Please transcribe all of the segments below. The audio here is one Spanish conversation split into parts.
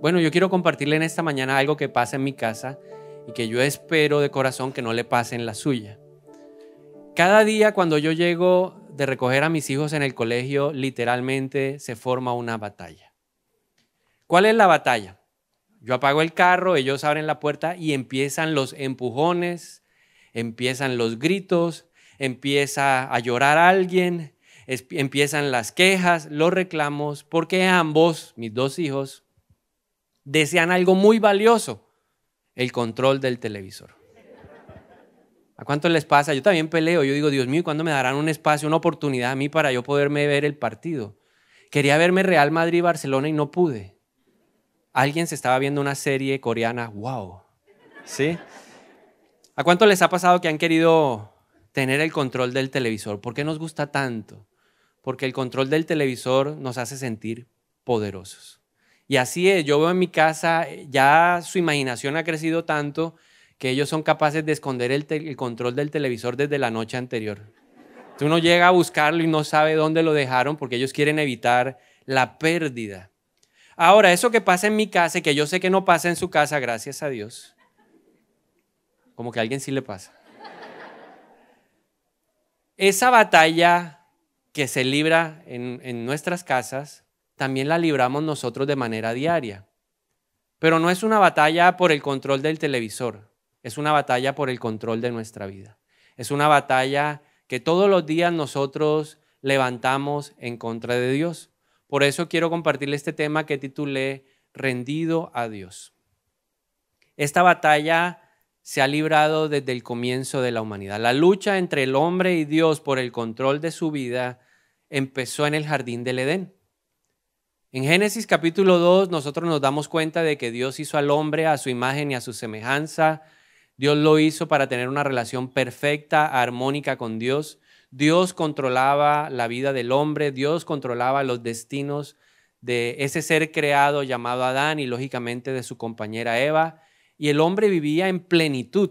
Bueno, yo quiero compartirle en esta mañana algo que pasa en mi casa y que yo espero de corazón que no le pase en la suya. Cada día cuando yo llego de recoger a mis hijos en el colegio, literalmente se forma una batalla. ¿Cuál es la batalla? Yo apago el carro, ellos abren la puerta y empiezan los empujones, empiezan los gritos, empieza a llorar alguien, empiezan las quejas, los reclamos, porque ambos, mis dos hijos, desean algo muy valioso, el control del televisor. ¿A cuánto les pasa? Yo también peleo, yo digo, Dios mío, ¿cuándo me darán un espacio, una oportunidad a mí para yo poderme ver el partido? Quería verme Real Madrid-Barcelona y no pude. Alguien se estaba viendo una serie coreana, wow. ¿Sí? ¿A cuánto les ha pasado que han querido tener el control del televisor? ¿Por qué nos gusta tanto? Porque el control del televisor nos hace sentir poderosos. Y así es, yo veo en mi casa, ya su imaginación ha crecido tanto que ellos son capaces de esconder el, control del televisor desde la noche anterior. Entonces uno llega a buscarlo y no sabe dónde lo dejaron porque ellos quieren evitar la pérdida. Ahora, eso que pasa en mi casa y que yo sé que no pasa en su casa, gracias a Dios, como que a alguien sí le pasa. Esa batalla que se libra en nuestras casas también la libramos nosotros de manera diaria. Pero no es una batalla por el control del televisor, es una batalla por el control de nuestra vida. Es una batalla que todos los días nosotros levantamos en contra de Dios. Por eso quiero compartirle este tema que titulé Rendido a Dios. Esta batalla se ha librado desde el comienzo de la humanidad. La lucha entre el hombre y Dios por el control de su vida empezó en el jardín del Edén. En Génesis capítulo 2 nosotros nos damos cuenta de que Dios hizo al hombre a su imagen y a su semejanza. Dios lo hizo para tener una relación perfecta, armónica con Dios. Dios controlaba la vida del hombre, Dios controlaba los destinos de ese ser creado llamado Adán y lógicamente de su compañera Eva, y el hombre vivía en plenitud.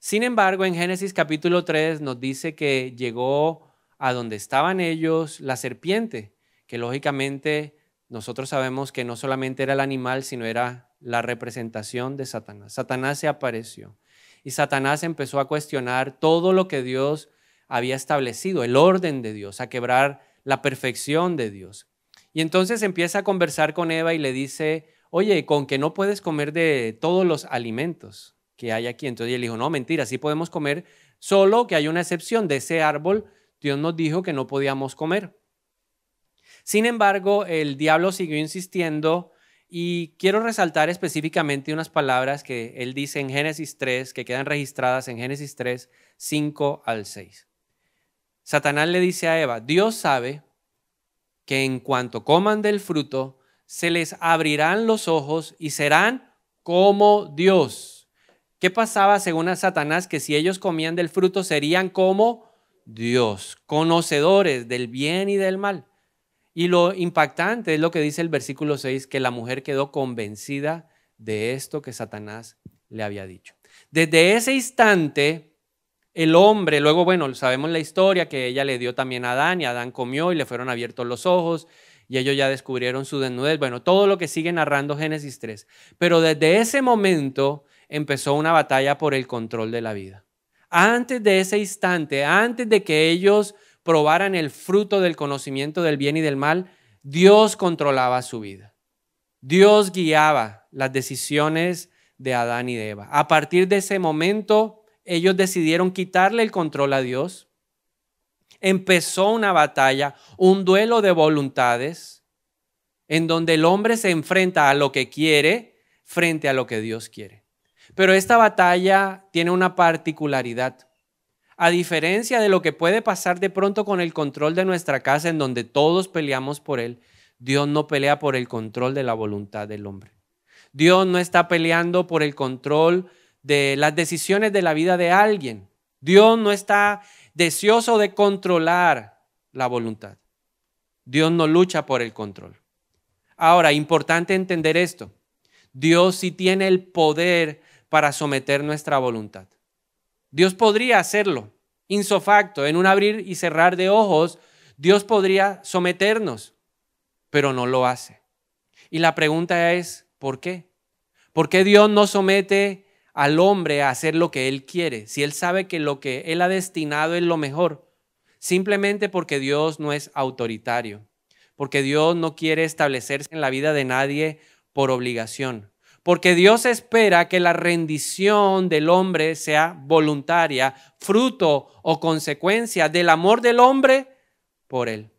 Sin embargo, en Génesis capítulo 3 nos dice que llegó a donde estaban ellos la serpiente, que lógicamente nosotros sabemos que no solamente era el animal, sino era la representación de Satanás. Satanás se apareció y Satanás empezó a cuestionar todo lo que Dios había establecido, el orden de Dios, a quebrar la perfección de Dios. Y entonces empieza a conversar con Eva y le dice, oye, con que no puedes comer de todos los alimentos que hay aquí. Entonces él dijo, no, mentira, sí podemos comer, solo que hay una excepción de ese árbol. Dios nos dijo que no podíamos comer. Sin embargo, el diablo siguió insistiendo y quiero resaltar específicamente unas palabras que él dice en Génesis 3, que quedan registradas en Génesis 3, 5 al 6. Satanás le dice a Eva, Dios sabe que en cuanto coman del fruto, se les abrirán los ojos y serán como Dios. ¿Qué pasaba según a Satanás? Que si ellos comían del fruto serían como Dios, conocedores del bien y del mal. Y lo impactante es lo que dice el versículo 6, que la mujer quedó convencida de esto que Satanás le había dicho. Desde ese instante, el hombre, luego, bueno, sabemos la historia que ella le dio también a Adán y Adán comió y le fueron abiertos los ojos y ellos ya descubrieron su desnudez. Bueno, todo lo que sigue narrando Génesis 3. Pero desde ese momento empezó una batalla por el control de la vida. Antes de ese instante, antes de que ellos probaran el fruto del conocimiento del bien y del mal, Dios controlaba su vida. Dios guiaba las decisiones de Adán y de Eva. A partir de ese momento, ellos decidieron quitarle el control a Dios. Empezó una batalla, un duelo de voluntades, en donde el hombre se enfrenta a lo que quiere frente a lo que Dios quiere. Pero esta batalla tiene una particularidad. A diferencia de lo que puede pasar de pronto con el control de nuestra casa en donde todos peleamos por él, Dios no pelea por el control de la voluntad del hombre. Dios no está peleando por el control de las decisiones de la vida de alguien. Dios no está deseoso de controlar la voluntad. Dios no lucha por el control. Ahora, importante entender esto. Dios sí tiene el poder para someter nuestra voluntad. Dios podría hacerlo, insofacto, en un abrir y cerrar de ojos, Dios podría someternos, pero no lo hace. Y la pregunta es, ¿por qué? ¿Por qué Dios no somete al hombre a hacer lo que él quiere si él sabe que lo que él ha destinado es lo mejor? Simplemente porque Dios no es autoritario, porque Dios no quiere establecerse en la vida de nadie por obligación porque Dios espera que la rendición del hombre sea voluntaria, fruto o consecuencia del amor del hombre por él.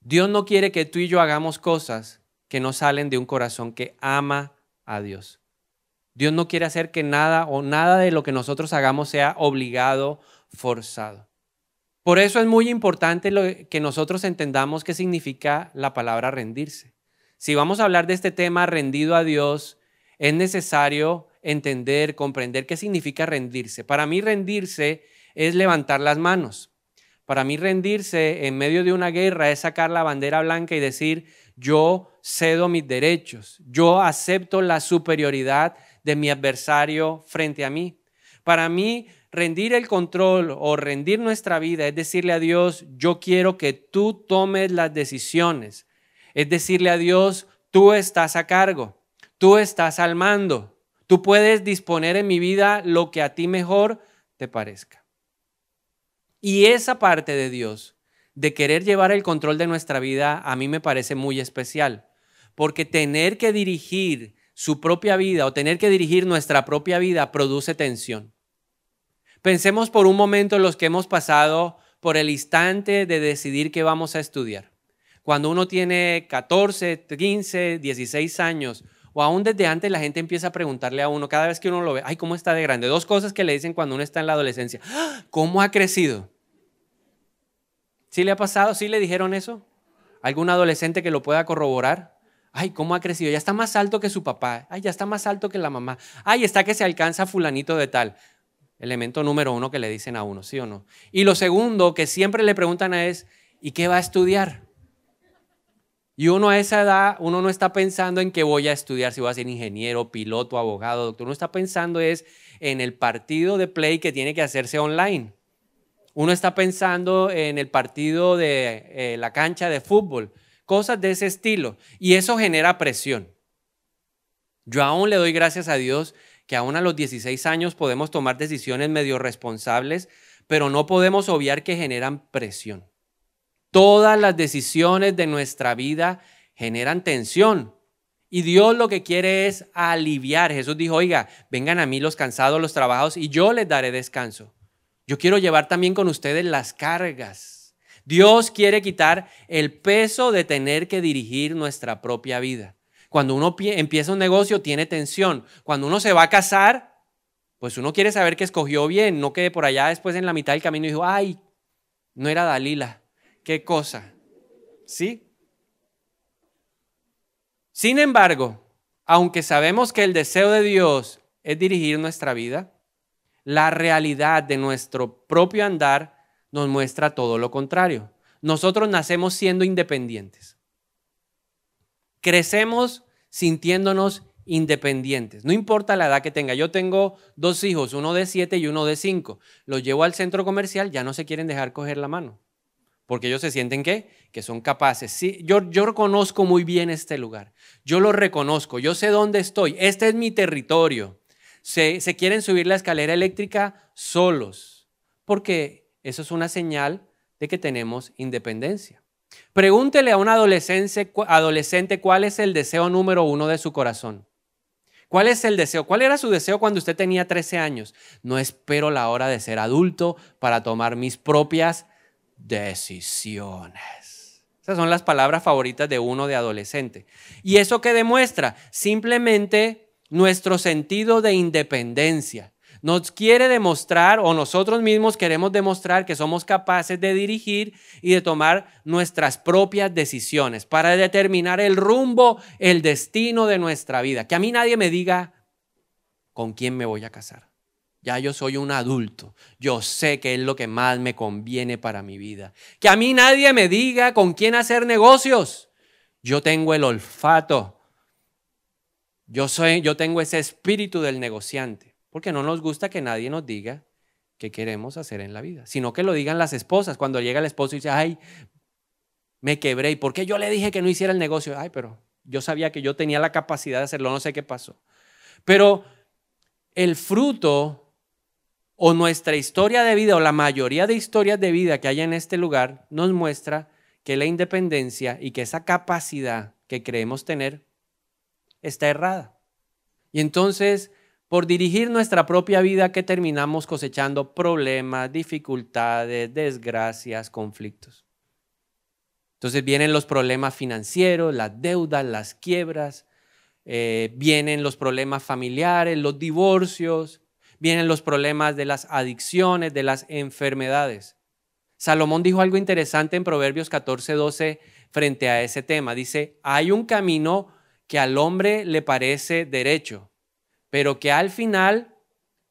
Dios no quiere que tú y yo hagamos cosas que no salen de un corazón que ama a Dios. Dios no quiere hacer que nada o nada de lo que nosotros hagamos sea obligado, forzado. Por eso es muy importante que nosotros entendamos qué significa la palabra rendirse. Si vamos a hablar de este tema rendido a Dios, es necesario entender, comprender qué significa rendirse. Para mí rendirse es levantar las manos. Para mí rendirse en medio de una guerra es sacar la bandera blanca y decir, yo cedo mis derechos, yo acepto la superioridad de mi adversario frente a mí. Para mí rendir el control o rendir nuestra vida es decirle a Dios, yo quiero que tú tomes las decisiones es decirle a Dios, tú estás a cargo, tú estás al mando, tú puedes disponer en mi vida lo que a ti mejor te parezca. Y esa parte de Dios, de querer llevar el control de nuestra vida, a mí me parece muy especial, porque tener que dirigir su propia vida o tener que dirigir nuestra propia vida produce tensión. Pensemos por un momento en los que hemos pasado por el instante de decidir qué vamos a estudiar. Cuando uno tiene 14, 15, 16 años, o aún desde antes la gente empieza a preguntarle a uno cada vez que uno lo ve, ay, ¿cómo está de grande? Dos cosas que le dicen cuando uno está en la adolescencia, ah, ¿cómo ha crecido? ¿Sí le ha pasado? ¿Sí le dijeron eso? ¿Algún adolescente que lo pueda corroborar? Ay, ¿cómo ha crecido? Ya está más alto que su papá. Ay, ya está más alto que la mamá. Ay, está que se alcanza fulanito de tal. Elemento número uno que le dicen a uno, ¿sí o no? Y lo segundo que siempre le preguntan a es, ¿y qué va a estudiar? Y uno a esa edad, uno no está pensando en qué voy a estudiar, si voy a ser ingeniero, piloto, abogado, doctor. Uno está pensando es en el partido de play que tiene que hacerse online. Uno está pensando en el partido de eh, la cancha de fútbol, cosas de ese estilo. Y eso genera presión. Yo aún le doy gracias a Dios que aún a los 16 años podemos tomar decisiones medio responsables, pero no podemos obviar que generan presión. Todas las decisiones de nuestra vida generan tensión. Y Dios lo que quiere es aliviar. Jesús dijo, oiga, vengan a mí los cansados, los trabajados, y yo les daré descanso. Yo quiero llevar también con ustedes las cargas. Dios quiere quitar el peso de tener que dirigir nuestra propia vida. Cuando uno empieza un negocio tiene tensión. Cuando uno se va a casar, pues uno quiere saber que escogió bien, no quede por allá después en la mitad del camino y dijo, ay, no era Dalila qué cosa. ¿Sí? Sin embargo, aunque sabemos que el deseo de Dios es dirigir nuestra vida, la realidad de nuestro propio andar nos muestra todo lo contrario. Nosotros nacemos siendo independientes. Crecemos sintiéndonos independientes. No importa la edad que tenga. Yo tengo dos hijos, uno de siete y uno de cinco. Los llevo al centro comercial, ya no se quieren dejar coger la mano porque ellos se sienten que, que son capaces. Sí, yo, yo reconozco muy bien este lugar, yo lo reconozco, yo sé dónde estoy, este es mi territorio. Se, se quieren subir la escalera eléctrica solos, porque eso es una señal de que tenemos independencia. Pregúntele a un adolescente, adolescente cuál es el deseo número uno de su corazón. ¿Cuál es el deseo? ¿Cuál era su deseo cuando usted tenía 13 años? No espero la hora de ser adulto para tomar mis propias decisiones. Esas son las palabras favoritas de uno de adolescente. ¿Y eso qué demuestra? Simplemente nuestro sentido de independencia. Nos quiere demostrar o nosotros mismos queremos demostrar que somos capaces de dirigir y de tomar nuestras propias decisiones para determinar el rumbo, el destino de nuestra vida. Que a mí nadie me diga con quién me voy a casar. Ya yo soy un adulto. Yo sé qué es lo que más me conviene para mi vida. Que a mí nadie me diga con quién hacer negocios. Yo tengo el olfato. Yo, soy, yo tengo ese espíritu del negociante. Porque no nos gusta que nadie nos diga qué queremos hacer en la vida. Sino que lo digan las esposas. Cuando llega el esposo y dice, ay, me quebré. ¿Y por qué yo le dije que no hiciera el negocio? Ay, pero yo sabía que yo tenía la capacidad de hacerlo. No sé qué pasó. Pero el fruto o nuestra historia de vida o la mayoría de historias de vida que hay en este lugar nos muestra que la independencia y que esa capacidad que creemos tener está errada. Y entonces, por dirigir nuestra propia vida, que terminamos cosechando problemas, dificultades, desgracias, conflictos. Entonces vienen los problemas financieros, las deudas, las quiebras, eh, vienen los problemas familiares, los divorcios, vienen los problemas de las adicciones, de las enfermedades. Salomón dijo algo interesante en Proverbios 14:12 frente a ese tema. Dice, hay un camino que al hombre le parece derecho, pero que al final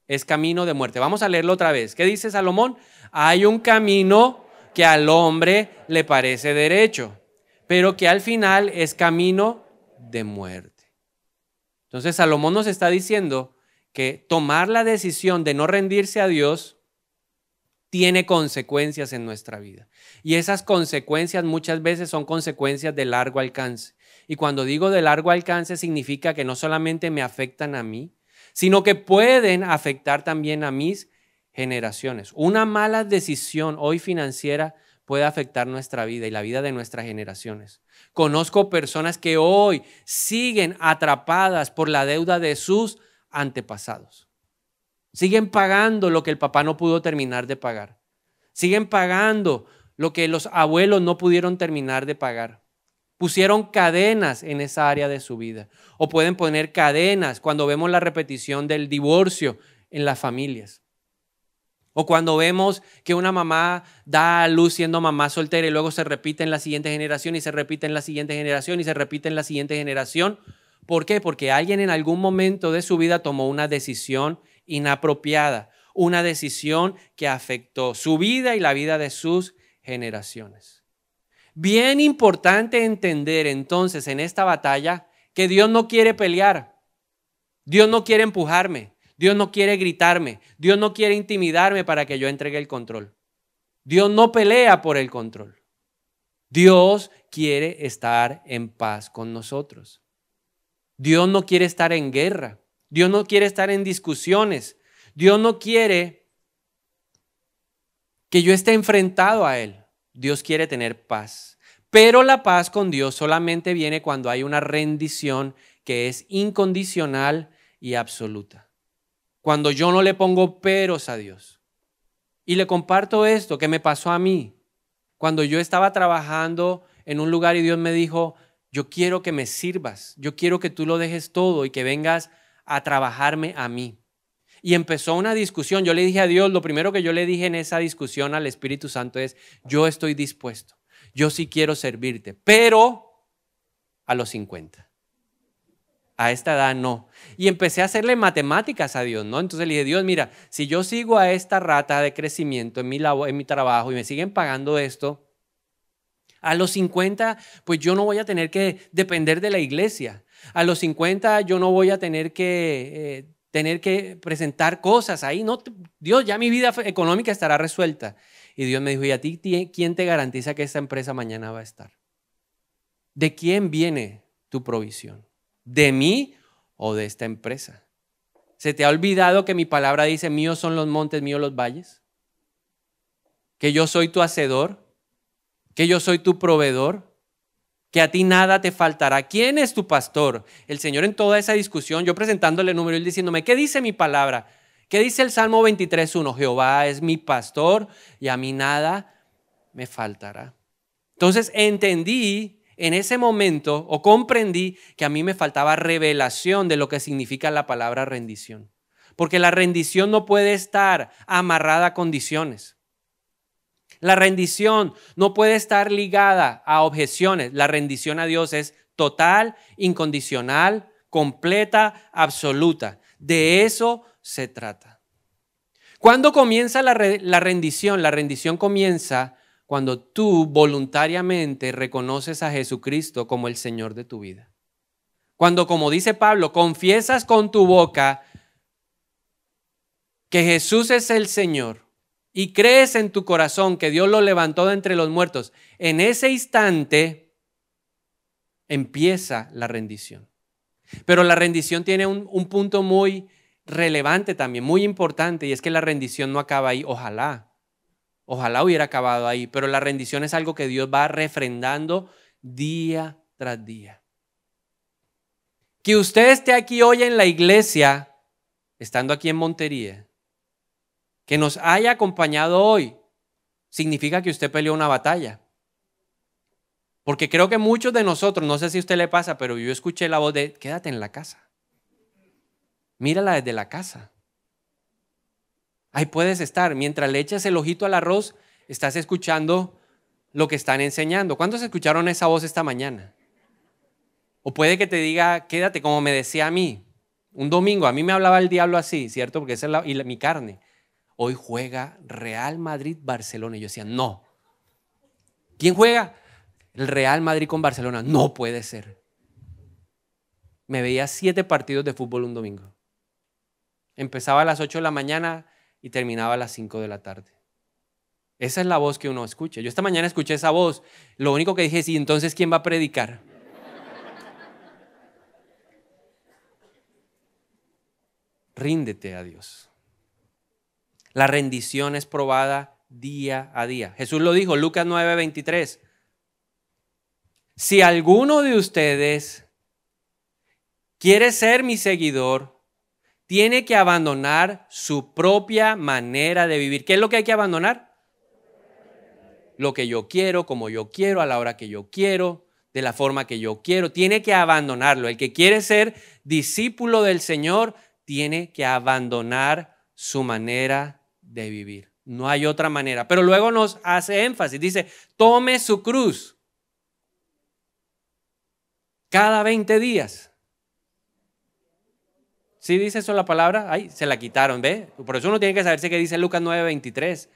es camino de muerte. Vamos a leerlo otra vez. ¿Qué dice Salomón? Hay un camino que al hombre le parece derecho, pero que al final es camino de muerte. Entonces Salomón nos está diciendo que tomar la decisión de no rendirse a Dios tiene consecuencias en nuestra vida. Y esas consecuencias muchas veces son consecuencias de largo alcance. Y cuando digo de largo alcance significa que no solamente me afectan a mí, sino que pueden afectar también a mis generaciones. Una mala decisión hoy financiera puede afectar nuestra vida y la vida de nuestras generaciones. Conozco personas que hoy siguen atrapadas por la deuda de sus antepasados. Siguen pagando lo que el papá no pudo terminar de pagar. Siguen pagando lo que los abuelos no pudieron terminar de pagar. Pusieron cadenas en esa área de su vida. O pueden poner cadenas cuando vemos la repetición del divorcio en las familias. O cuando vemos que una mamá da a luz siendo mamá soltera y luego se repite en la siguiente generación y se repite en la siguiente generación y se repite en la siguiente generación. ¿Por qué? Porque alguien en algún momento de su vida tomó una decisión inapropiada, una decisión que afectó su vida y la vida de sus generaciones. Bien importante entender entonces en esta batalla que Dios no quiere pelear, Dios no quiere empujarme, Dios no quiere gritarme, Dios no quiere intimidarme para que yo entregue el control. Dios no pelea por el control. Dios quiere estar en paz con nosotros. Dios no quiere estar en guerra. Dios no quiere estar en discusiones. Dios no quiere que yo esté enfrentado a Él. Dios quiere tener paz. Pero la paz con Dios solamente viene cuando hay una rendición que es incondicional y absoluta. Cuando yo no le pongo peros a Dios. Y le comparto esto que me pasó a mí. Cuando yo estaba trabajando en un lugar y Dios me dijo, yo quiero que me sirvas, yo quiero que tú lo dejes todo y que vengas a trabajarme a mí. Y empezó una discusión, yo le dije a Dios, lo primero que yo le dije en esa discusión al Espíritu Santo es, yo estoy dispuesto, yo sí quiero servirte, pero a los 50 a esta edad no. Y empecé a hacerle matemáticas a Dios, ¿no? Entonces le dije, Dios, mira, si yo sigo a esta rata de crecimiento en mi, en mi trabajo y me siguen pagando esto, a los 50, pues yo no voy a tener que depender de la iglesia. A los 50 yo no voy a tener que... Eh, tener que presentar cosas ahí. No, Dios, ya mi vida económica estará resuelta. Y Dios me dijo, ¿y a ti quién te garantiza que esta empresa mañana va a estar? ¿De quién viene tu provisión? ¿De mí o de esta empresa? ¿Se te ha olvidado que mi palabra dice, míos son los montes, míos los valles? ¿Que yo soy tu hacedor? que yo soy tu proveedor, que a ti nada te faltará. ¿Quién es tu pastor? El Señor en toda esa discusión, yo presentándole el número y diciéndome, ¿qué dice mi palabra? ¿Qué dice el Salmo 23.1? Jehová es mi pastor y a mí nada me faltará. Entonces entendí en ese momento o comprendí que a mí me faltaba revelación de lo que significa la palabra rendición. Porque la rendición no puede estar amarrada a condiciones. La rendición no puede estar ligada a objeciones. La rendición a Dios es total, incondicional, completa, absoluta. De eso se trata. ¿Cuándo comienza la, la rendición? La rendición comienza cuando tú voluntariamente reconoces a Jesucristo como el Señor de tu vida. Cuando, como dice Pablo, confiesas con tu boca que Jesús es el Señor y crees en tu corazón que Dios lo levantó de entre los muertos, en ese instante empieza la rendición. Pero la rendición tiene un, un punto muy relevante también, muy importante, y es que la rendición no acaba ahí, ojalá. Ojalá hubiera acabado ahí, pero la rendición es algo que Dios va refrendando día tras día. Que usted esté aquí hoy en la iglesia, estando aquí en Montería, que nos haya acompañado hoy significa que usted peleó una batalla. Porque creo que muchos de nosotros, no sé si a usted le pasa, pero yo escuché la voz de, quédate en la casa. Mírala desde la casa. Ahí puedes estar. Mientras le echas el ojito al arroz, estás escuchando lo que están enseñando. ¿Cuántos escucharon esa voz esta mañana? O puede que te diga, quédate como me decía a mí. Un domingo, a mí me hablaba el diablo así, ¿cierto? Porque esa es y mi carne. Hoy juega Real Madrid-Barcelona. Y yo decía, no. ¿Quién juega? El Real Madrid con Barcelona. No puede ser. Me veía siete partidos de fútbol un domingo. Empezaba a las 8 de la mañana y terminaba a las cinco de la tarde. Esa es la voz que uno escucha. Yo esta mañana escuché esa voz. Lo único que dije es, ¿y entonces quién va a predicar? Ríndete a Dios. La rendición es probada día a día. Jesús lo dijo, Lucas 923 Si alguno de ustedes quiere ser mi seguidor, tiene que abandonar su propia manera de vivir. ¿Qué es lo que hay que abandonar? Lo que yo quiero, como yo quiero, a la hora que yo quiero, de la forma que yo quiero. Tiene que abandonarlo. El que quiere ser discípulo del Señor tiene que abandonar su manera de de vivir. No hay otra manera. Pero luego nos hace énfasis, dice, tome su cruz cada 20 días. ¿Sí dice eso la palabra? Ay, se la quitaron, ¿ve? Por eso uno tiene que saberse qué dice Lucas 9:23.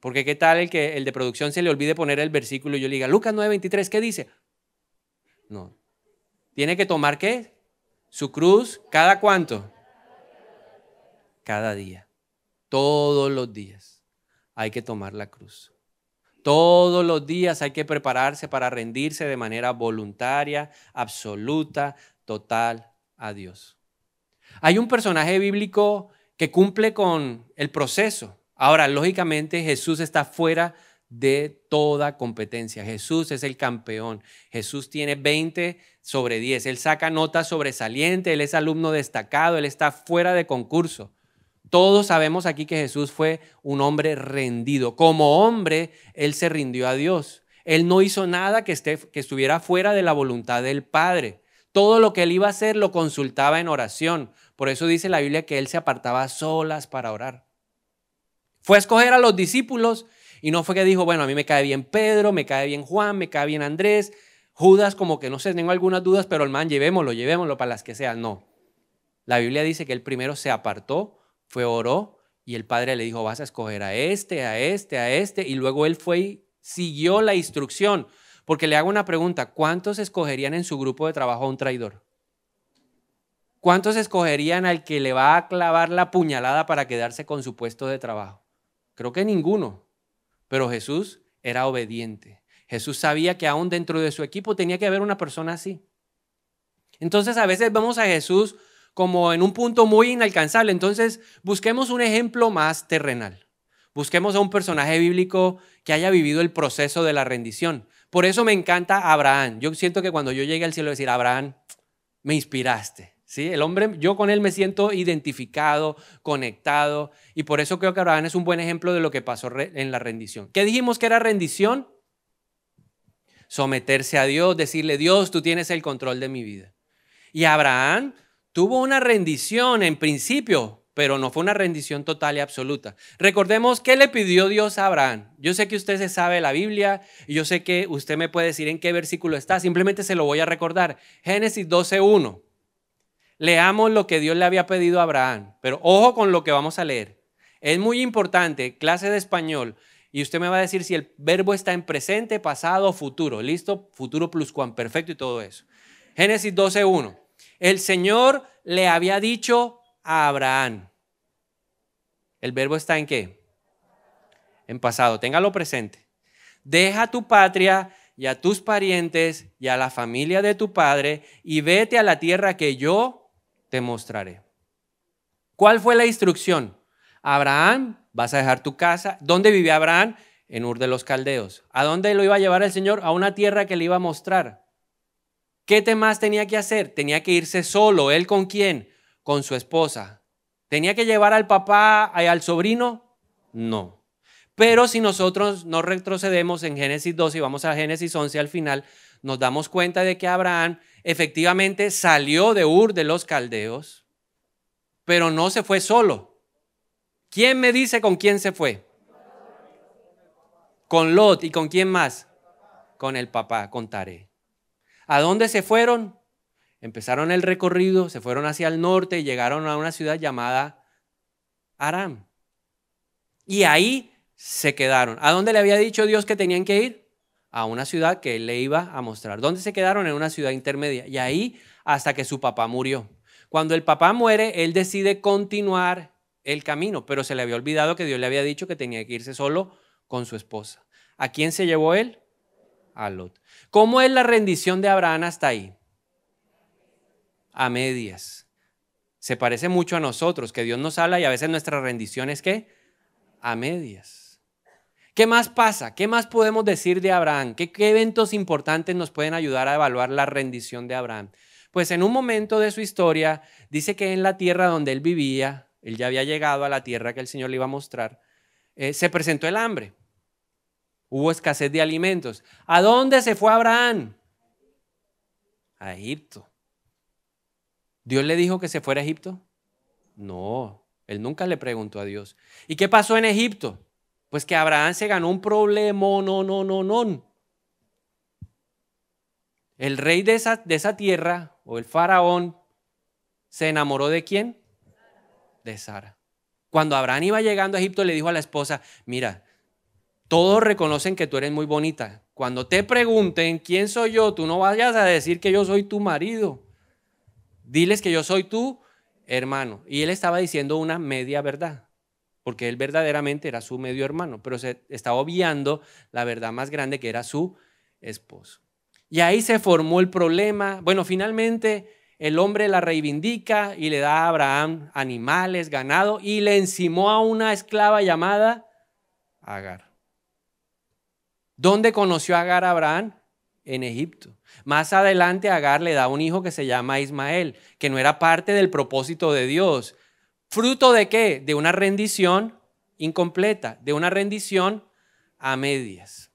Porque qué tal el que el de producción se le olvide poner el versículo y yo le diga, Lucas 9:23, ¿qué dice? No. Tiene que tomar qué? Su cruz cada cuánto? Cada día. Todos los días hay que tomar la cruz. Todos los días hay que prepararse para rendirse de manera voluntaria, absoluta, total a Dios. Hay un personaje bíblico que cumple con el proceso. Ahora, lógicamente, Jesús está fuera de toda competencia. Jesús es el campeón. Jesús tiene 20 sobre 10. Él saca notas sobresalientes, él es alumno destacado, él está fuera de concurso. Todos sabemos aquí que Jesús fue un hombre rendido. Como hombre, Él se rindió a Dios. Él no hizo nada que, esté, que estuviera fuera de la voluntad del Padre. Todo lo que él iba a hacer lo consultaba en oración. Por eso dice la Biblia que él se apartaba a solas para orar. Fue a escoger a los discípulos y no fue que dijo, bueno, a mí me cae bien Pedro, me cae bien Juan, me cae bien Andrés, Judas, como que no sé, tengo algunas dudas, pero el man, llevémoslo, llevémoslo para las que sean. No. La Biblia dice que él primero se apartó fue, oró y el padre le dijo, vas a escoger a este, a este, a este, y luego él fue y siguió la instrucción. Porque le hago una pregunta, ¿cuántos escogerían en su grupo de trabajo a un traidor? ¿Cuántos escogerían al que le va a clavar la puñalada para quedarse con su puesto de trabajo? Creo que ninguno. Pero Jesús era obediente. Jesús sabía que aún dentro de su equipo tenía que haber una persona así. Entonces a veces vemos a Jesús como en un punto muy inalcanzable. Entonces, busquemos un ejemplo más terrenal. Busquemos a un personaje bíblico que haya vivido el proceso de la rendición. Por eso me encanta Abraham. Yo siento que cuando yo llegué al cielo decir, Abraham, me inspiraste. ¿Sí? El hombre, yo con él me siento identificado, conectado, y por eso creo que Abraham es un buen ejemplo de lo que pasó en la rendición. ¿Qué dijimos que era rendición? Someterse a Dios, decirle, Dios, tú tienes el control de mi vida. Y Abraham tuvo una rendición en principio, pero no fue una rendición total y absoluta. Recordemos qué le pidió Dios a Abraham. Yo sé que usted se sabe la Biblia y yo sé que usted me puede decir en qué versículo está, simplemente se lo voy a recordar. Génesis 12.1. Leamos lo que Dios le había pedido a Abraham, pero ojo con lo que vamos a leer. Es muy importante, clase de español, y usted me va a decir si el verbo está en presente, pasado o futuro. ¿Listo? Futuro plus perfecto y todo eso. Génesis 12.1. El Señor le había dicho a Abraham. ¿El verbo está en qué? En pasado. Téngalo presente. Deja tu patria y a tus parientes y a la familia de tu padre y vete a la tierra que yo te mostraré. ¿Cuál fue la instrucción? Abraham, vas a dejar tu casa. ¿Dónde vivía Abraham? En Ur de los Caldeos. ¿A dónde lo iba a llevar el Señor? A una tierra que le iba a mostrar. ¿Qué temas tenía que hacer? Tenía que irse solo. ¿Él con quién? Con su esposa. ¿Tenía que llevar al papá y al sobrino? No. Pero si nosotros no retrocedemos en Génesis 2 y vamos a Génesis 11 al final, nos damos cuenta de que Abraham efectivamente salió de Ur de los Caldeos, pero no se fue solo. ¿Quién me dice con quién se fue? Con Lot y con quién más? Con el papá, con ¿A dónde se fueron? Empezaron el recorrido, se fueron hacia el norte y llegaron a una ciudad llamada Aram. Y ahí se quedaron. ¿A dónde le había dicho Dios que tenían que ir? A una ciudad que él le iba a mostrar. ¿Dónde se quedaron? En una ciudad intermedia. Y ahí hasta que su papá murió. Cuando el papá muere, él decide continuar el camino, pero se le había olvidado que Dios le había dicho que tenía que irse solo con su esposa. ¿A quién se llevó él? A Lot. ¿Cómo es la rendición de Abraham hasta ahí? A medias. Se parece mucho a nosotros, que Dios nos habla y a veces nuestra rendición es que a medias. ¿Qué más pasa? ¿Qué más podemos decir de Abraham? ¿Qué, eventos importantes nos pueden ayudar a evaluar la rendición de Abraham? Pues en un momento de su historia dice que en la tierra donde él vivía, él ya había llegado a la tierra que el Señor le iba a mostrar, eh, se presentó el hambre. Hubo escasez de alimentos. ¿A dónde se fue Abraham? A Egipto. ¿Dios le dijo que se fuera a Egipto? No, él nunca le preguntó a Dios. ¿Y qué pasó en Egipto? Pues que Abraham se ganó un problema, no, no, no, no. El rey de esa, de esa tierra, o el faraón, se enamoró de quién? De Sara. Cuando Abraham iba llegando a Egipto, le dijo a la esposa, mira, todos reconocen que tú eres muy bonita. Cuando te pregunten quién soy yo, tú no vayas a decir que yo soy tu marido. Diles que yo soy tu hermano. Y él estaba diciendo una media verdad, porque él verdaderamente era su medio hermano, pero se estaba obviando la verdad más grande que era su esposo. Y ahí se formó el problema. Bueno, finalmente el hombre la reivindica y le da a Abraham animales, ganado, y le encimó a una esclava llamada Agar. ¿Dónde conoció a Agar a Abraham? En Egipto. Más adelante Agar le da un hijo que se llama Ismael, que no era parte del propósito de Dios. ¿Fruto de qué? De una rendición incompleta, de una rendición a medias.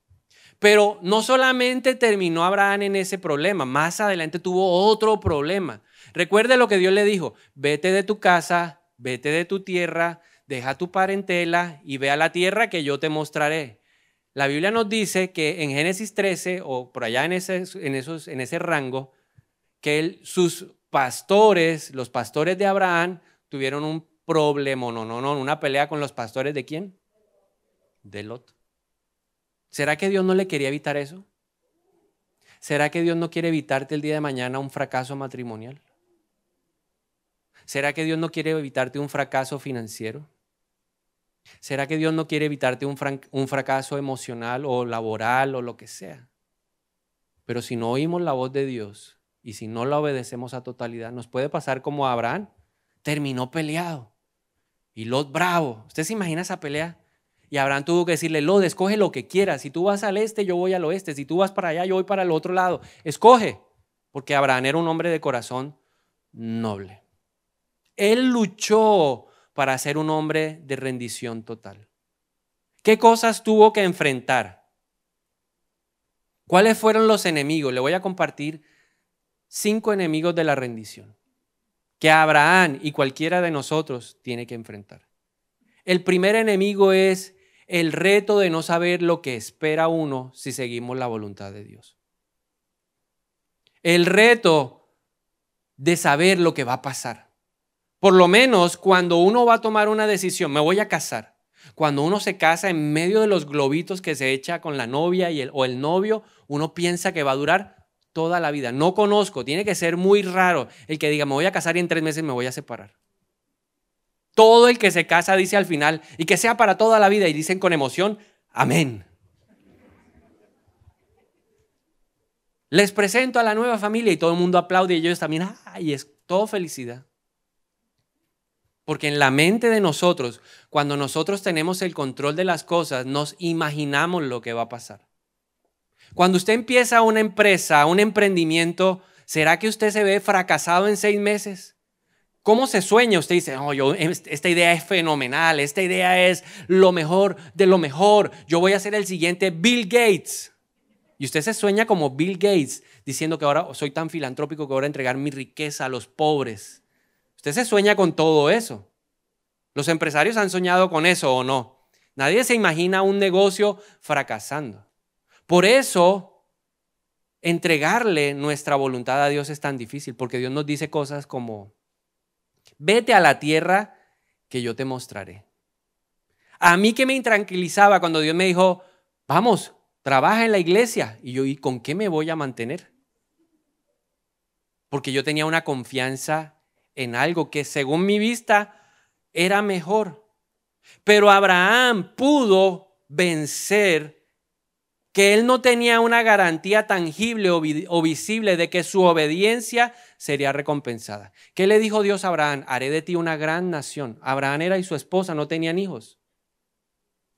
Pero no solamente terminó Abraham en ese problema, más adelante tuvo otro problema. Recuerde lo que Dios le dijo, vete de tu casa, vete de tu tierra, deja tu parentela y ve a la tierra que yo te mostraré. La Biblia nos dice que en Génesis 13 o por allá en ese, en esos, en ese rango, que sus pastores, los pastores de Abraham, tuvieron un problema, no, no, no, una pelea con los pastores de quién? De Lot. ¿Será que Dios no le quería evitar eso? ¿Será que Dios no quiere evitarte el día de mañana un fracaso matrimonial? ¿Será que Dios no quiere evitarte un fracaso financiero? ¿Será que Dios no quiere evitarte un, fracaso emocional o laboral o lo que sea? Pero si no oímos la voz de Dios y si no la obedecemos a totalidad, nos puede pasar como Abraham. Terminó peleado. Y Lot bravo. ¿Usted se imagina esa pelea? Y Abraham tuvo que decirle, Lot, escoge lo que quieras. Si tú vas al este, yo voy al oeste. Si tú vas para allá, yo voy para el otro lado. Escoge. Porque Abraham era un hombre de corazón noble. Él luchó para ser un hombre de rendición total? ¿Qué cosas tuvo que enfrentar? ¿Cuáles fueron los enemigos? Le voy a compartir cinco enemigos de la rendición que Abraham y cualquiera de nosotros tiene que enfrentar. El primer enemigo es el reto de no saber lo que espera uno si seguimos la voluntad de Dios. El reto de saber lo que va a pasar. Por lo menos cuando uno va a tomar una decisión, me voy a casar. Cuando uno se casa en medio de los globitos que se echa con la novia y el, o el novio, uno piensa que va a durar toda la vida. No conozco, tiene que ser muy raro el que diga, me voy a casar y en tres meses me voy a separar. Todo el que se casa dice al final, y que sea para toda la vida, y dicen con emoción, amén. Les presento a la nueva familia y todo el mundo aplaude y ellos también, ay, es todo felicidad. Porque en la mente de nosotros, cuando nosotros tenemos el control de las cosas, nos imaginamos lo que va a pasar. Cuando usted empieza una empresa, un emprendimiento, ¿será que usted se ve fracasado en seis meses? ¿Cómo se sueña? Usted dice, oh, yo, este, esta idea es fenomenal, esta idea es lo mejor de lo mejor, yo voy a ser el siguiente Bill Gates. Y usted se sueña como Bill Gates, diciendo que ahora soy tan filantrópico que voy a entregar mi riqueza a los pobres. Usted se sueña con todo eso. Los empresarios han soñado con eso o no. Nadie se imagina un negocio fracasando. Por eso, entregarle nuestra voluntad a Dios es tan difícil, porque Dios nos dice cosas como, vete a la tierra que yo te mostraré. A mí que me intranquilizaba cuando Dios me dijo, vamos, trabaja en la iglesia. Y yo, ¿y con qué me voy a mantener? Porque yo tenía una confianza en algo que según mi vista era mejor. Pero Abraham pudo vencer que él no tenía una garantía tangible o visible de que su obediencia sería recompensada. ¿Qué le dijo Dios a Abraham? Haré de ti una gran nación. Abraham era y su esposa no tenían hijos.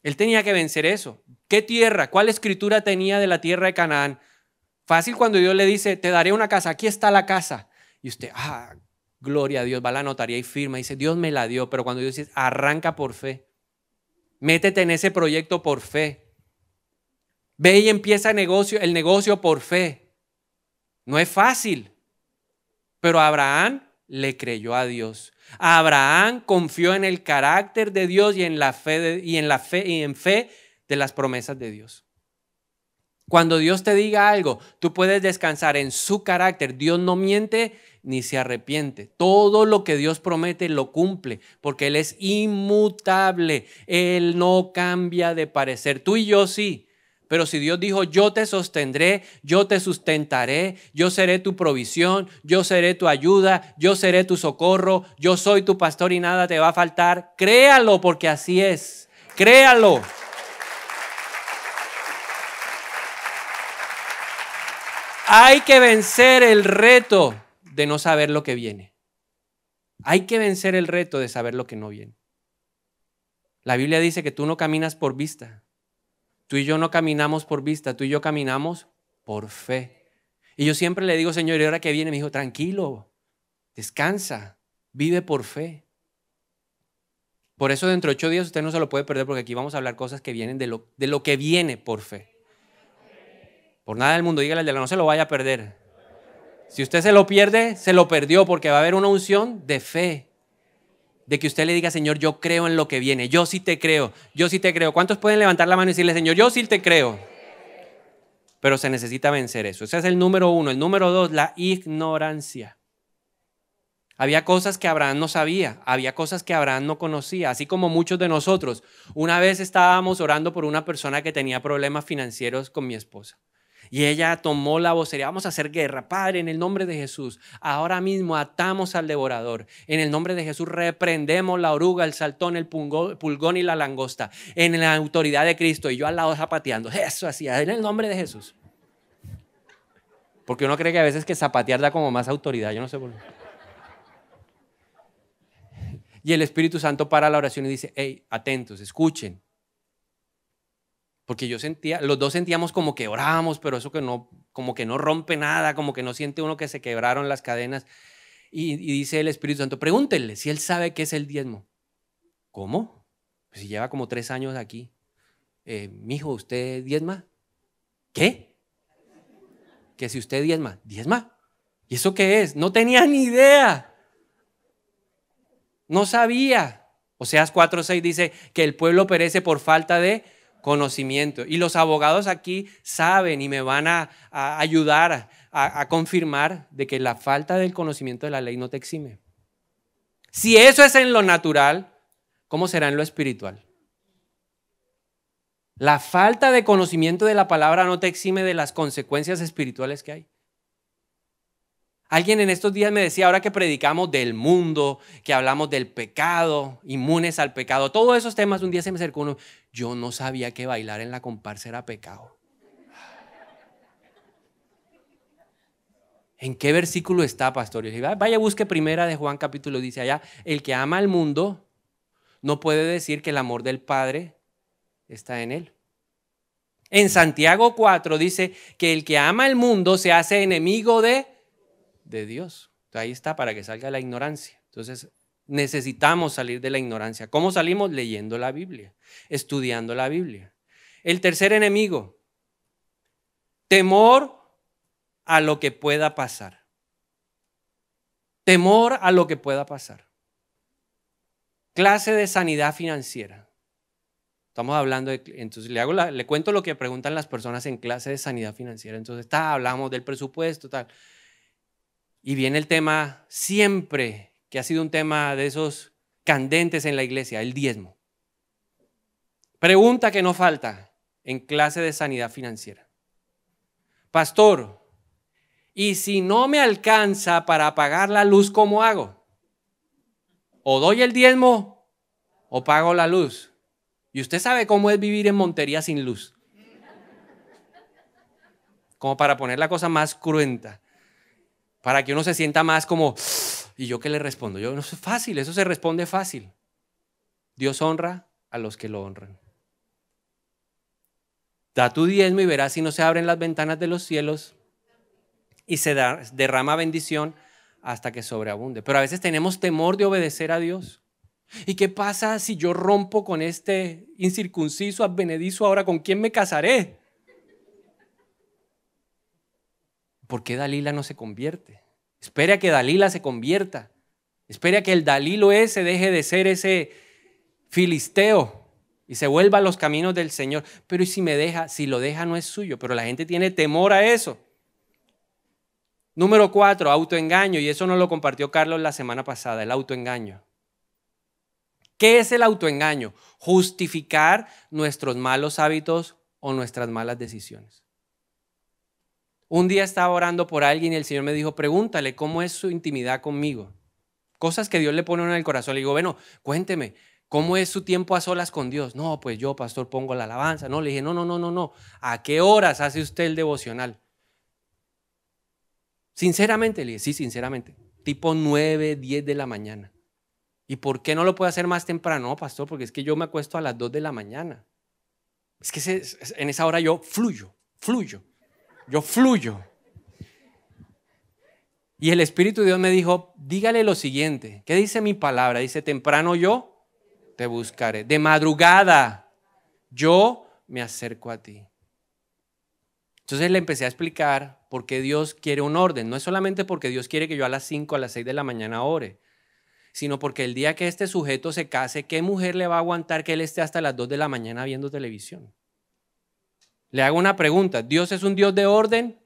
Él tenía que vencer eso. ¿Qué tierra? ¿Cuál escritura tenía de la tierra de Canaán? Fácil cuando Dios le dice, te daré una casa, aquí está la casa. Y usted, ah, gloria a Dios, va a la notaría y firma, dice, Dios me la dio, pero cuando Dios dice, arranca por fe, métete en ese proyecto por fe, ve y empieza el negocio, el negocio por fe. No es fácil, pero Abraham le creyó a Dios. Abraham confió en el carácter de Dios y en la fe y en la fe y en fe de las promesas de Dios. Cuando Dios te diga algo, tú puedes descansar en su carácter. Dios no miente, ni se arrepiente. Todo lo que Dios promete lo cumple, porque Él es inmutable. Él no cambia de parecer. Tú y yo sí. Pero si Dios dijo, yo te sostendré, yo te sustentaré, yo seré tu provisión, yo seré tu ayuda, yo seré tu socorro, yo soy tu pastor y nada te va a faltar, créalo porque así es. Créalo. Hay que vencer el reto de no saber lo que viene. Hay que vencer el reto de saber lo que no viene. La Biblia dice que tú no caminas por vista. Tú y yo no caminamos por vista, tú y yo caminamos por fe. Y yo siempre le digo, Señor, y ahora que viene, me dijo, tranquilo, descansa, vive por fe. Por eso dentro de ocho días usted no se lo puede perder porque aquí vamos a hablar cosas que vienen de lo, de lo que viene por fe. Por nada del mundo, dígale al de la no se lo vaya a perder. Si usted se lo pierde, se lo perdió porque va a haber una unción de fe. De que usted le diga, Señor, yo creo en lo que viene. Yo sí te creo. Yo sí te creo. ¿Cuántos pueden levantar la mano y decirle, Señor, yo sí te creo? Pero se necesita vencer eso. Ese es el número uno. El número dos, la ignorancia. Había cosas que Abraham no sabía, había cosas que Abraham no conocía, así como muchos de nosotros. Una vez estábamos orando por una persona que tenía problemas financieros con mi esposa. Y ella tomó la vocería, vamos a hacer guerra, Padre, en el nombre de Jesús. Ahora mismo atamos al devorador. En el nombre de Jesús reprendemos la oruga, el saltón, el pulgón y la langosta. En la autoridad de Cristo. Y yo al lado zapateando. Eso hacía, en el nombre de Jesús. Porque uno cree que a veces que zapatear da como más autoridad, yo no sé por qué. Y el Espíritu Santo para la oración y dice, hey, atentos, escuchen, porque yo sentía, los dos sentíamos como que orábamos, pero eso que no, como que no rompe nada, como que no siente uno que se quebraron las cadenas. Y, dice el Espíritu Santo, pregúntenle si él sabe qué es el diezmo. ¿Cómo? Pues si lleva como tres años aquí. Eh, Mijo, ¿usted diezma? ¿Qué? Que si usted diezma, diezma. ¿Y eso qué es? No tenía ni idea. No sabía. O sea, 4.6 dice que el pueblo perece por falta de conocimiento. Y los abogados aquí saben y me van a, ayudar a, a confirmar de que la falta del conocimiento de la ley no te exime. Si eso es en lo natural, ¿cómo será en lo espiritual? La falta de conocimiento de la palabra no te exime de las consecuencias espirituales que hay. Alguien en estos días me decía, ahora que predicamos del mundo, que hablamos del pecado, inmunes al pecado, todos esos temas, un día se me acercó uno, yo no sabía que bailar en la comparsa era pecado. ¿En qué versículo está, pastor? Ah, vaya, busque primera de Juan capítulo, dice allá, el que ama al mundo no puede decir que el amor del Padre está en él. En Santiago 4 dice que el que ama al mundo se hace enemigo de, de Dios. ahí está para que salga la ignorancia. Entonces, Necesitamos salir de la ignorancia. ¿Cómo salimos? Leyendo la Biblia, estudiando la Biblia. El tercer enemigo, temor a lo que pueda pasar. Temor a lo que pueda pasar. Clase de sanidad financiera. Estamos hablando de, entonces le, hago le cuento lo que preguntan las personas en clase de sanidad financiera. Entonces, está, hablamos del presupuesto, tal. Y viene el tema siempre que ha sido un tema de esos candentes en la iglesia, el diezmo. Pregunta que no falta en clase de sanidad financiera. Pastor, ¿y si no me alcanza para pagar la luz, cómo hago? ¿O doy el diezmo o pago la luz? Y usted sabe cómo es vivir en Montería sin luz. Como para poner la cosa más cruenta, para que uno se sienta más como, ¿Y yo qué le respondo? Yo, no es fácil, eso se responde fácil. Dios honra a los que lo honran. Da tu diezmo y verás si no se abren las ventanas de los cielos y se derrama bendición hasta que sobreabunde. Pero a veces tenemos temor de obedecer a Dios. ¿Y qué pasa si yo rompo con este incircunciso, advenedizo ahora? ¿Con quién me casaré? ¿Por qué Dalila no se convierte? Espere a que Dalila se convierta. Espere a que el Dalilo ese deje de ser ese filisteo y se vuelva a los caminos del Señor. Pero ¿y si me deja? Si lo deja no es suyo, pero la gente tiene temor a eso. Número cuatro, autoengaño, y eso nos lo compartió Carlos la semana pasada, el autoengaño. ¿Qué es el autoengaño? Justificar nuestros malos hábitos o nuestras malas decisiones. Un día estaba orando por alguien y el Señor me dijo, pregúntale cómo es su intimidad conmigo. Cosas que Dios le pone en el corazón. Le digo, bueno, cuénteme, ¿Cómo es su tiempo a solas con Dios? No, pues yo, pastor, pongo la alabanza. No, le dije, no, no, no, no, no. ¿A qué horas hace usted el devocional? Sinceramente, le dije, sí, sinceramente. Tipo 9, 10 de la mañana. ¿Y por qué no lo puede hacer más temprano? pastor, porque es que yo me acuesto a las 2 de la mañana. Es que en esa hora yo fluyo, fluyo yo fluyo. Y el Espíritu de Dios me dijo, dígale lo siguiente, ¿qué dice mi palabra? Dice, temprano yo te buscaré, de madrugada yo me acerco a ti. Entonces le empecé a explicar por qué Dios quiere un orden. No es solamente porque Dios quiere que yo a las 5, a las 6 de la mañana ore, sino porque el día que este sujeto se case, ¿qué mujer le va a aguantar que él esté hasta las 2 de la mañana viendo televisión? Le hago una pregunta. ¿Dios es un Dios de orden?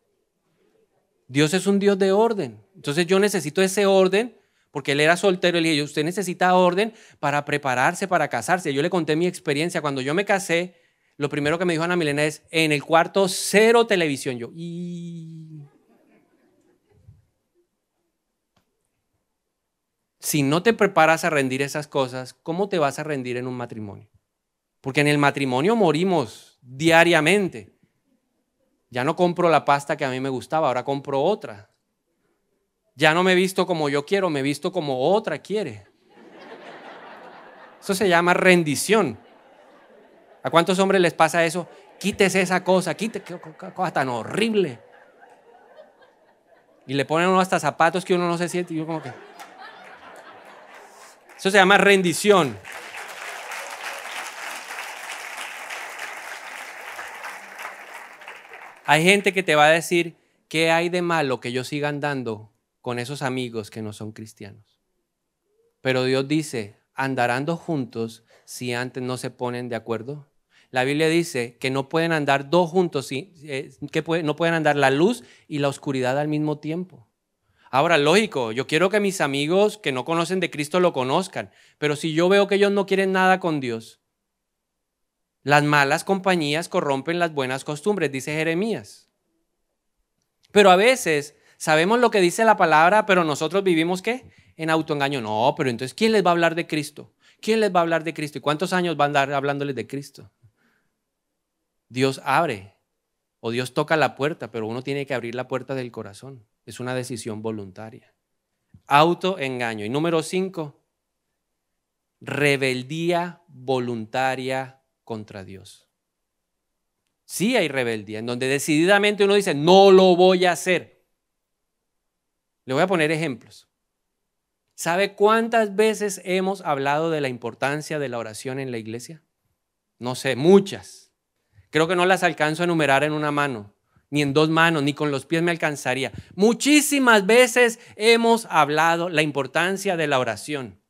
Dios es un Dios de orden. Entonces yo necesito ese orden porque él era soltero y le dije, usted necesita orden para prepararse, para casarse. Yo le conté mi experiencia. Cuando yo me casé, lo primero que me dijo Ana Milena es, en el cuarto cero televisión. Yo, Si no te preparas a rendir esas cosas, ¿cómo te vas a rendir en un matrimonio? Porque en el matrimonio morimos diariamente. Ya no compro la pasta que a mí me gustaba, ahora compro otra. Ya no me visto como yo quiero, me he visto como otra quiere. Eso se llama rendición. ¿A cuántos hombres les pasa eso? Quítese esa cosa, quítese, cosa tan horrible. Y le ponen uno hasta zapatos que uno no se siente. Y yo como que... Eso se llama rendición. Hay gente que te va a decir, ¿qué hay de malo que yo siga andando con esos amigos que no son cristianos? Pero Dios dice, andarán dos juntos si antes no se ponen de acuerdo. La Biblia dice que no pueden andar dos juntos, eh, que no pueden andar la luz y la oscuridad al mismo tiempo. Ahora, lógico, yo quiero que mis amigos que no conocen de Cristo lo conozcan, pero si yo veo que ellos no quieren nada con Dios, las malas compañías corrompen las buenas costumbres, dice Jeremías. Pero a veces sabemos lo que dice la palabra, pero nosotros vivimos qué? En autoengaño. No, pero entonces, ¿quién les va a hablar de Cristo? ¿Quién les va a hablar de Cristo? ¿Y cuántos años van a andar hablándoles de Cristo? Dios abre o Dios toca la puerta, pero uno tiene que abrir la puerta del corazón. Es una decisión voluntaria. Autoengaño. Y número cinco, rebeldía voluntaria contra Dios. Sí hay rebeldía, en donde decididamente uno dice, no lo voy a hacer. Le voy a poner ejemplos. ¿Sabe cuántas veces hemos hablado de la importancia de la oración en la iglesia? No sé, muchas. Creo que no las alcanzo a enumerar en una mano, ni en dos manos, ni con los pies me alcanzaría. Muchísimas veces hemos hablado la importancia de la oración.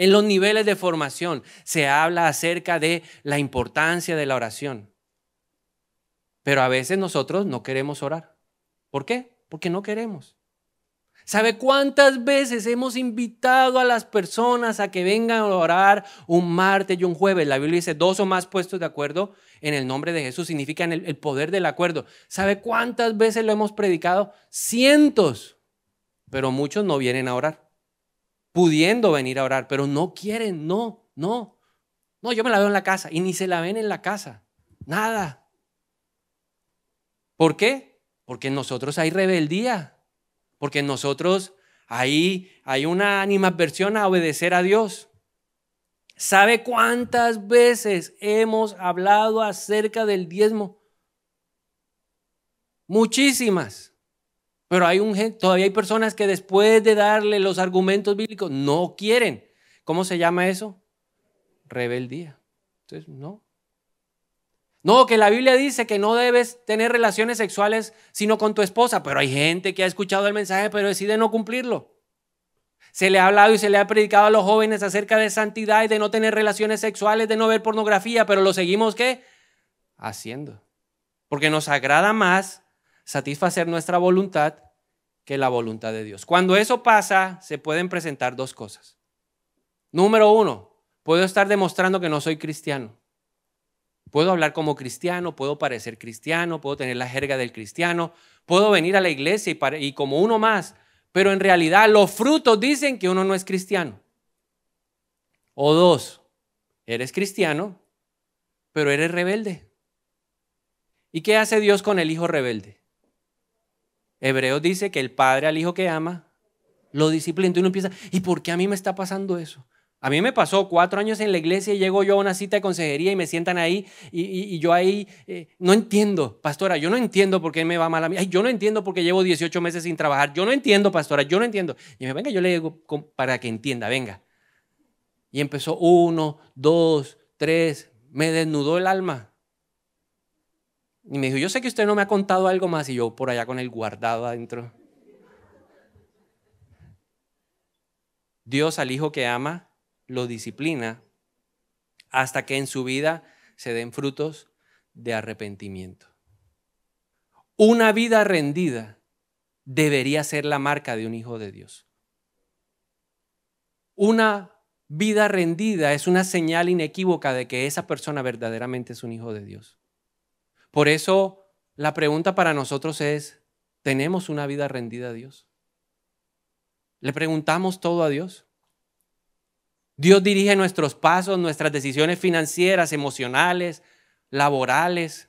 En los niveles de formación se habla acerca de la importancia de la oración. Pero a veces nosotros no queremos orar. ¿Por qué? Porque no queremos. ¿Sabe cuántas veces hemos invitado a las personas a que vengan a orar un martes y un jueves? La Biblia dice dos o más puestos de acuerdo en el nombre de Jesús, significa el, el poder del acuerdo. ¿Sabe cuántas veces lo hemos predicado? Cientos, pero muchos no vienen a orar pudiendo venir a orar, pero no quieren, no, no. No, yo me la veo en la casa y ni se la ven en la casa. Nada. ¿Por qué? Porque en nosotros hay rebeldía. Porque en nosotros hay, hay una animadversión a obedecer a Dios. ¿Sabe cuántas veces hemos hablado acerca del diezmo? Muchísimas. Pero hay un, todavía hay personas que después de darle los argumentos bíblicos no quieren. ¿Cómo se llama eso? Rebeldía. Entonces, no. No, que la Biblia dice que no debes tener relaciones sexuales sino con tu esposa, pero hay gente que ha escuchado el mensaje pero decide no cumplirlo. Se le ha hablado y se le ha predicado a los jóvenes acerca de santidad y de no tener relaciones sexuales, de no ver pornografía, pero lo seguimos qué? Haciendo. Porque nos agrada más satisfacer nuestra voluntad que la voluntad de Dios. Cuando eso pasa, se pueden presentar dos cosas. Número uno, puedo estar demostrando que no soy cristiano. Puedo hablar como cristiano, puedo parecer cristiano, puedo tener la jerga del cristiano, puedo venir a la iglesia y, como uno más, pero en realidad los frutos dicen que uno no es cristiano. O dos, eres cristiano, pero eres rebelde. ¿Y qué hace Dios con el hijo rebelde? Hebreos dice que el padre al hijo que ama lo disciplina. Y uno empieza, ¿y por qué a mí me está pasando eso? A mí me pasó cuatro años en la iglesia y llego yo a una cita de consejería y me sientan ahí y, yo ahí eh, no entiendo, pastora, yo no entiendo por qué me va mal a mí. yo no entiendo por qué llevo 18 meses sin trabajar. Yo no entiendo, pastora, yo no entiendo. Y me venga, yo le digo para que entienda, venga. Y empezó uno, dos, tres, me desnudó el alma. Y me dijo, yo sé que usted no me ha contado algo más y yo por allá con el guardado adentro. Dios al hijo que ama lo disciplina hasta que en su vida se den frutos de arrepentimiento. Una vida rendida debería ser la marca de un hijo de Dios. Una vida rendida es una señal inequívoca de que esa persona verdaderamente es un hijo de Dios. Por eso la pregunta para nosotros es, ¿tenemos una vida rendida a Dios? ¿Le preguntamos todo a Dios? Dios dirige nuestros pasos, nuestras decisiones financieras, emocionales, laborales,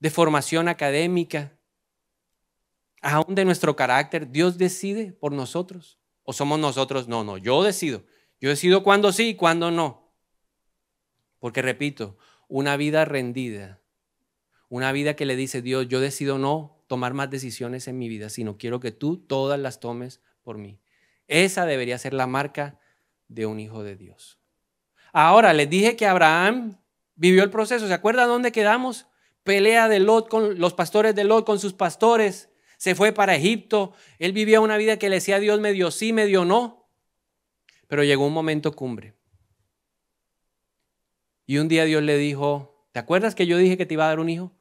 de formación académica, aún de nuestro carácter. Dios decide por nosotros. ¿O somos nosotros? No, no, yo decido. Yo decido cuándo sí y cuándo no. Porque repito, una vida rendida una vida que le dice, Dios, yo decido no tomar más decisiones en mi vida, sino quiero que tú todas las tomes por mí. Esa debería ser la marca de un hijo de Dios. Ahora, les dije que Abraham vivió el proceso. ¿Se acuerdan dónde quedamos? Pelea de Lot con los pastores de Lot, con sus pastores. Se fue para Egipto. Él vivía una vida que le decía a Dios medio sí, medio no. Pero llegó un momento cumbre. Y un día Dios le dijo, ¿te acuerdas que yo dije que te iba a dar un hijo?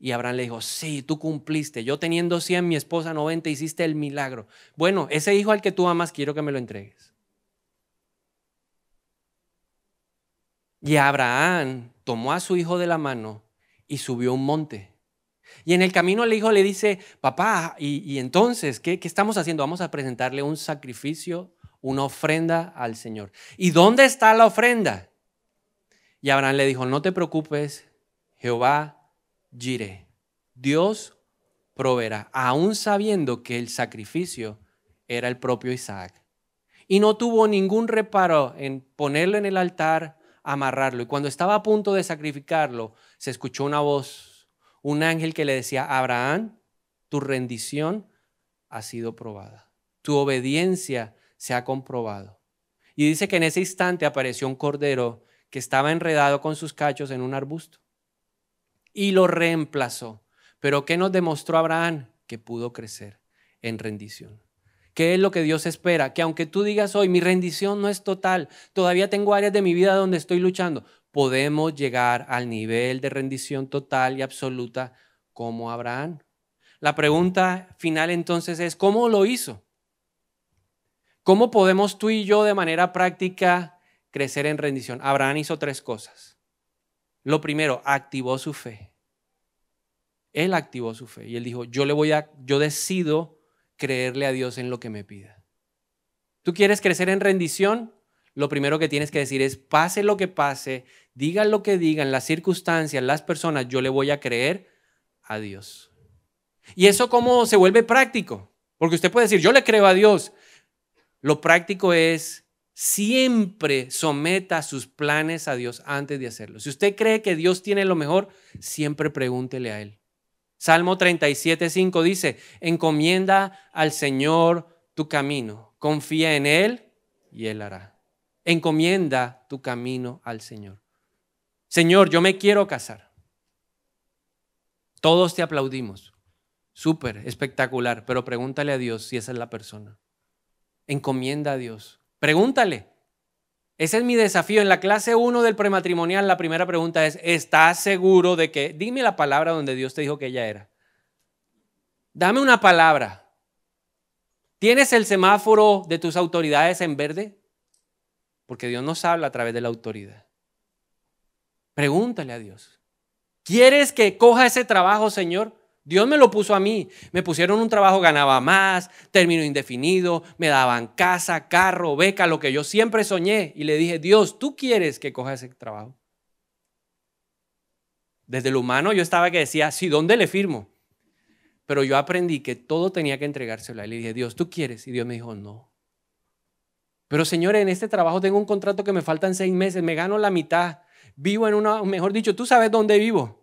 Y Abraham le dijo, sí, tú cumpliste. Yo teniendo 100, mi esposa 90, hiciste el milagro. Bueno, ese hijo al que tú amas, quiero que me lo entregues. Y Abraham tomó a su hijo de la mano y subió un monte. Y en el camino el hijo le dice, papá, ¿y, entonces qué estamos haciendo? Vamos a presentarle un sacrificio, una ofrenda al Señor. ¿Y dónde está la ofrenda? Y Abraham le dijo, no te preocupes, Jehová Diré, Dios proveerá, aún sabiendo que el sacrificio era el propio Isaac. Y no tuvo ningún reparo en ponerlo en el altar, amarrarlo. Y cuando estaba a punto de sacrificarlo, se escuchó una voz, un ángel que le decía, Abraham, tu rendición ha sido probada, tu obediencia se ha comprobado. Y dice que en ese instante apareció un cordero que estaba enredado con sus cachos en un arbusto y lo reemplazó. Pero ¿qué nos demostró Abraham? Que pudo crecer en rendición. ¿Qué es lo que Dios espera? Que aunque tú digas hoy, mi rendición no es total, todavía tengo áreas de mi vida donde estoy luchando, podemos llegar al nivel de rendición total y absoluta como Abraham. La pregunta final entonces es, ¿cómo lo hizo? ¿Cómo podemos tú y yo de manera práctica crecer en rendición? Abraham hizo tres cosas. Lo primero, activó su fe. Él activó su fe y él dijo, yo le voy a, yo decido creerle a Dios en lo que me pida. ¿Tú quieres crecer en rendición? Lo primero que tienes que decir es, pase lo que pase, digan lo que digan, las circunstancias, las personas, yo le voy a creer a Dios. ¿Y eso cómo se vuelve práctico? Porque usted puede decir, yo le creo a Dios. Lo práctico es siempre someta sus planes a Dios antes de hacerlo. Si usted cree que Dios tiene lo mejor, siempre pregúntele a Él. Salmo 37, 5 dice, encomienda al Señor tu camino, confía en Él y Él hará. Encomienda tu camino al Señor. Señor, yo me quiero casar. Todos te aplaudimos. Súper, espectacular, pero pregúntale a Dios si esa es la persona. Encomienda a Dios Pregúntale. Ese es mi desafío. En la clase 1 del prematrimonial, la primera pregunta es, ¿estás seguro de que? Dime la palabra donde Dios te dijo que ella era. Dame una palabra. ¿Tienes el semáforo de tus autoridades en verde? Porque Dios nos habla a través de la autoridad. Pregúntale a Dios. ¿Quieres que coja ese trabajo, Señor? Dios me lo puso a mí. Me pusieron un trabajo, ganaba más, término indefinido, me daban casa, carro, beca, lo que yo siempre soñé. Y le dije, Dios, tú quieres que coja ese trabajo. Desde lo humano yo estaba que decía, sí, ¿dónde le firmo? Pero yo aprendí que todo tenía que entregárselo a él. Y le dije, Dios, ¿tú quieres? Y Dios me dijo, no. Pero señores, en este trabajo tengo un contrato que me faltan seis meses, me gano la mitad, vivo en una, mejor dicho, tú sabes dónde vivo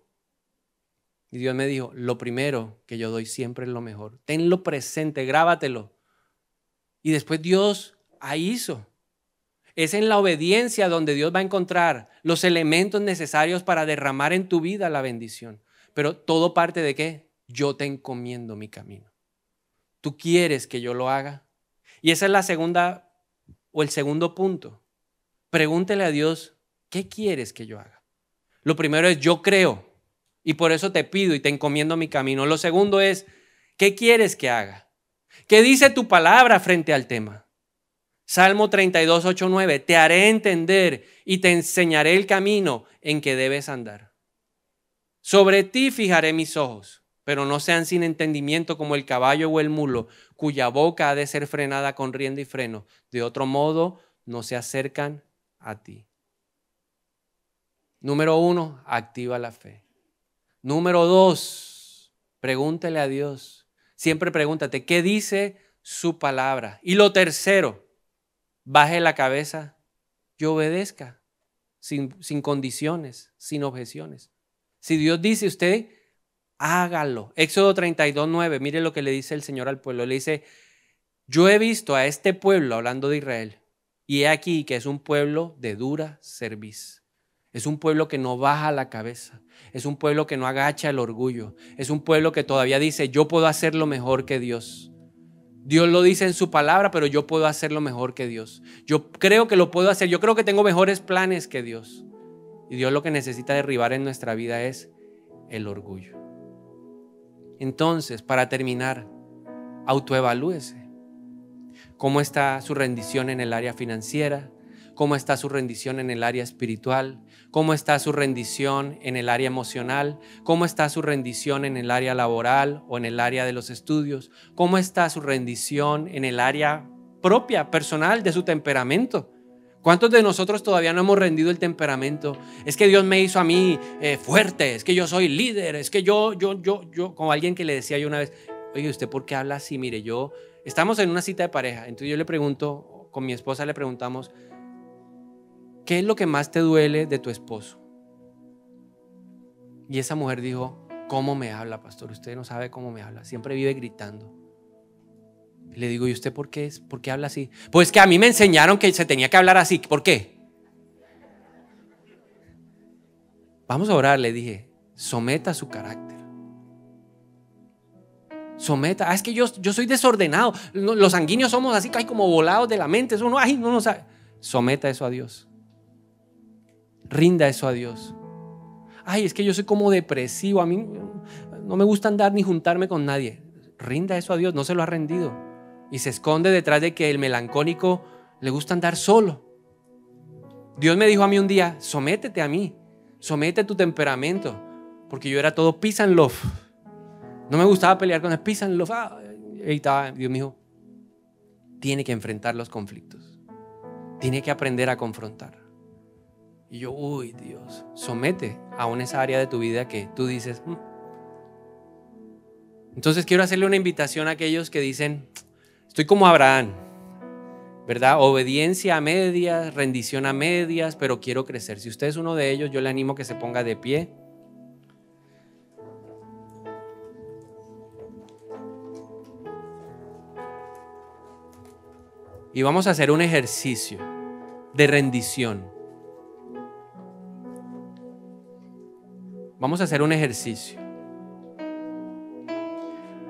y Dios me dijo, lo primero que yo doy siempre es lo mejor. Tenlo presente, grábatelo. Y después Dios ahí hizo. Es en la obediencia donde Dios va a encontrar los elementos necesarios para derramar en tu vida la bendición. Pero todo parte de qué? Yo te encomiendo mi camino. Tú quieres que yo lo haga. Y esa es la segunda o el segundo punto. Pregúntele a Dios, ¿qué quieres que yo haga? Lo primero es, yo creo. Y por eso te pido y te encomiendo mi camino. Lo segundo es, ¿qué quieres que haga? ¿Qué dice tu palabra frente al tema? Salmo 32, 8, 9. Te haré entender y te enseñaré el camino en que debes andar. Sobre ti fijaré mis ojos, pero no sean sin entendimiento como el caballo o el mulo, cuya boca ha de ser frenada con rienda y freno. De otro modo, no se acercan a ti. Número uno, activa la fe. Número dos, pregúntele a Dios. Siempre pregúntate, ¿qué dice su palabra? Y lo tercero, baje la cabeza y obedezca, sin, sin condiciones, sin objeciones. Si Dios dice usted, hágalo. Éxodo 32, 9, mire lo que le dice el Señor al pueblo. Le dice, yo he visto a este pueblo, hablando de Israel, y he aquí que es un pueblo de dura cerviz. Es un pueblo que no baja la cabeza. Es un pueblo que no agacha el orgullo. Es un pueblo que todavía dice, yo puedo hacerlo mejor que Dios. Dios lo dice en su palabra, pero yo puedo hacerlo mejor que Dios. Yo creo que lo puedo hacer. Yo creo que tengo mejores planes que Dios. Y Dios lo que necesita derribar en nuestra vida es el orgullo. Entonces, para terminar, autoevalúese. ¿Cómo está su rendición en el área financiera? cómo está su rendición en el área espiritual, cómo está su rendición en el área emocional, cómo está su rendición en el área laboral o en el área de los estudios, cómo está su rendición en el área propia, personal, de su temperamento. ¿Cuántos de nosotros todavía no hemos rendido el temperamento? Es que Dios me hizo a mí eh, fuerte, es que yo soy líder, es que yo, yo, yo, yo, como alguien que le decía yo una vez, oye, ¿usted por qué habla así? Mire, yo, estamos en una cita de pareja, entonces yo le pregunto, con mi esposa le preguntamos, ¿qué es lo que más te duele de tu esposo? Y esa mujer dijo, ¿cómo me habla, pastor? Usted no sabe cómo me habla, siempre vive gritando. le digo, ¿y usted por qué, es? por qué habla así? Pues que a mí me enseñaron que se tenía que hablar así, ¿por qué? Vamos a orar, le dije, someta su carácter. Someta, ah, es que yo, yo soy desordenado, los sanguíneos somos así, hay como volados de la mente, eso no, ay, no, sabe. Someta eso a Dios. Rinda eso a Dios. Ay, es que yo soy como depresivo, a mí no me gusta andar ni juntarme con nadie. Rinda eso a Dios, no se lo ha rendido. Y se esconde detrás de que el melancólico le gusta andar solo. Dios me dijo a mí un día, sométete a mí, somete tu temperamento, porque yo era todo peace and love. No me gustaba pelear con el peace and estaba, ah, Dios me dijo, tiene que enfrentar los conflictos, tiene que aprender a confrontar. Y yo, uy, Dios, somete a una esa área de tu vida que tú dices. Mm". Entonces quiero hacerle una invitación a aquellos que dicen, estoy como Abraham, ¿verdad? Obediencia a medias, rendición a medias, pero quiero crecer. Si usted es uno de ellos, yo le animo que se ponga de pie. Y vamos a hacer un ejercicio de rendición. Vamos a hacer un ejercicio.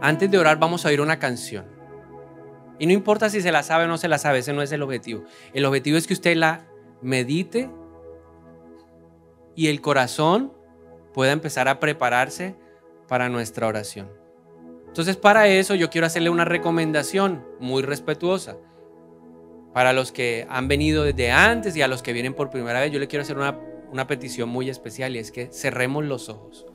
Antes de orar vamos a oír una canción. Y no importa si se la sabe o no se la sabe, ese no es el objetivo. El objetivo es que usted la medite y el corazón pueda empezar a prepararse para nuestra oración. Entonces para eso yo quiero hacerle una recomendación muy respetuosa. Para los que han venido desde antes y a los que vienen por primera vez, yo le quiero hacer una una petición muy especial y es que cerremos los ojos.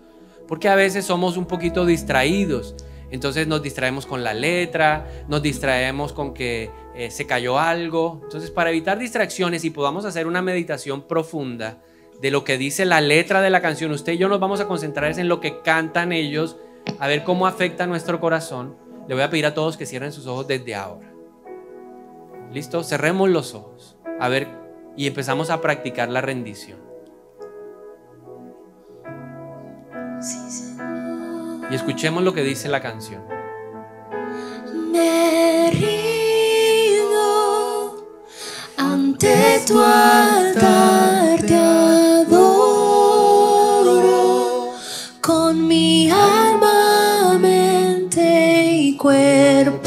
Porque a veces somos un poquito distraídos. Entonces nos distraemos con la letra, nos distraemos con que eh, se cayó algo. Entonces para evitar distracciones y podamos hacer una meditación profunda de lo que dice la letra de la canción, usted y yo nos vamos a concentrar en lo que cantan ellos, a ver cómo afecta nuestro corazón. Le voy a pedir a todos que cierren sus ojos desde ahora. ¿Listo? Cerremos los ojos. A ver, y empezamos a practicar la rendición. Y escuchemos lo que dice la canción. Me rindo ante tu altar, te adoro con mi alma, mente y cuerpo.